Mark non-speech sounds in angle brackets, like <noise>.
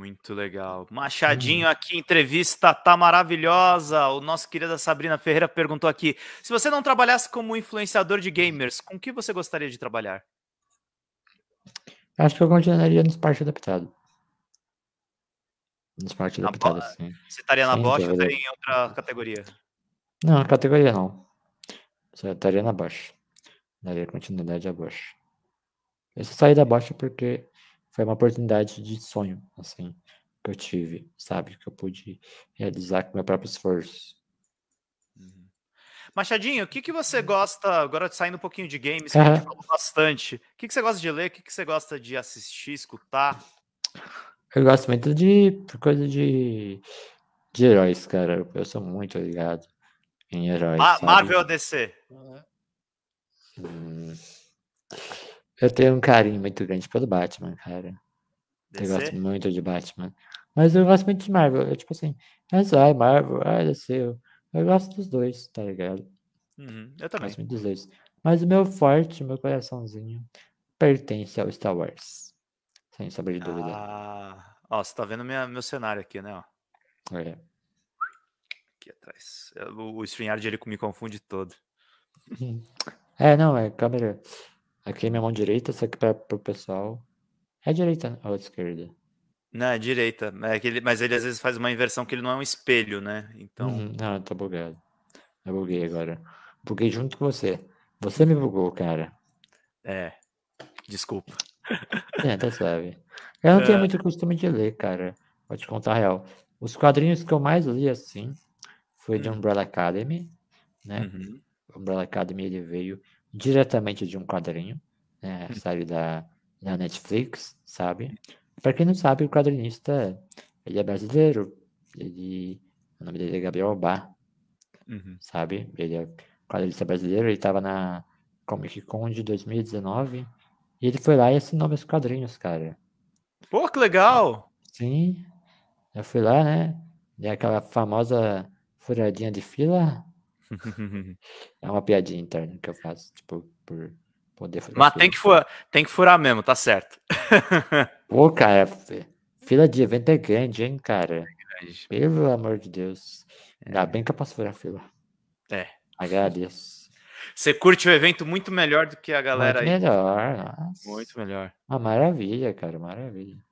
Muito legal. Uhum. Machadinho hum. aqui, entrevista tá maravilhosa. O nosso querida Sabrina Ferreira perguntou aqui: se você não trabalhasse como influenciador de gamers, com que você gostaria de trabalhar? Acho que eu continuaria no esporte adaptado. No esporte na adaptado, bola. sim. Você estaria na Bosch ou estaria em outra categoria? Não, categoria não. Você estaria na Bosch. Daria continuidade à Bosch. Eu só saí da Bosch porque foi uma oportunidade de sonho, assim, que eu tive, sabe? Que eu pude realizar com meu próprio esforço. Uhum. Machadinho, o que, que você gosta, agora saindo um pouquinho de games, que uhum. a gente falou bastante, o que, que você gosta de ler, o que, que você gosta de assistir, escutar? Eu gosto muito de coisa de, de heróis, cara. Eu sou muito ligado em heróis. Ma sabe? Marvel ou DC? Hum, eu tenho um carinho muito grande pelo Batman, cara. DC? Eu gosto muito de Batman. Mas eu gosto muito de Marvel. Eu, tipo assim, mas ai, Marvel, ai, DC. É eu, eu gosto dos dois, tá ligado? Uhum, eu também. Eu gosto muito dos dois. Mas o meu forte, o meu coraçãozinho, pertence ao Star Wars. Sem saber de dúvida. Ah, ó, você tá vendo minha, meu cenário aqui, né? Ó. É. Aqui atrás. O, o StreamYard ele me confunde todo. <laughs> É, não, é câmera. Aqui é minha mão direita, só que para pro pessoal. É a direita ou a esquerda? Não, é direita. É ele, mas ele às vezes faz uma inversão que ele não é um espelho, né? Então. Uhum. Ah, tá bugado. Eu buguei agora. Buguei junto com você. Você me bugou, cara. É. Desculpa. <laughs> É, tá suave. Eu não é... tenho muito costume de ler, cara. Vou te contar a real. Os quadrinhos que eu mais li, assim, foi de hum. Umbrella Academy, né? Uhum. Umbrella Academy, ele veio diretamente de um quadrinho, né? Hum. da, da Netflix, sabe? Para quem não sabe, o quadrinista, ele é brasileiro, ele, o nome dele é Gabriel Bar, uhum. sabe? Ele é quadrinista brasileiro, ele estava na Comic Con de 2019, e ele foi lá e assinou meus quadrinhos, cara. Pô, que legal! Sim, eu fui lá, né? Dei aquela famosa furadinha de fila, <laughs> é uma piadinha interna que eu faço, tipo, por poder fazer. Mas tem que, furar, tem que furar mesmo, tá certo. <laughs> Pô, cara, é, fila de evento é grande, hein, cara? É Pelo amor de Deus. Ainda é. bem que eu posso furar fila. É. Agradeço. Você curte o evento muito melhor do que a galera muito aí. Melhor, nossa. Muito melhor. Uma ah, maravilha, cara, maravilha.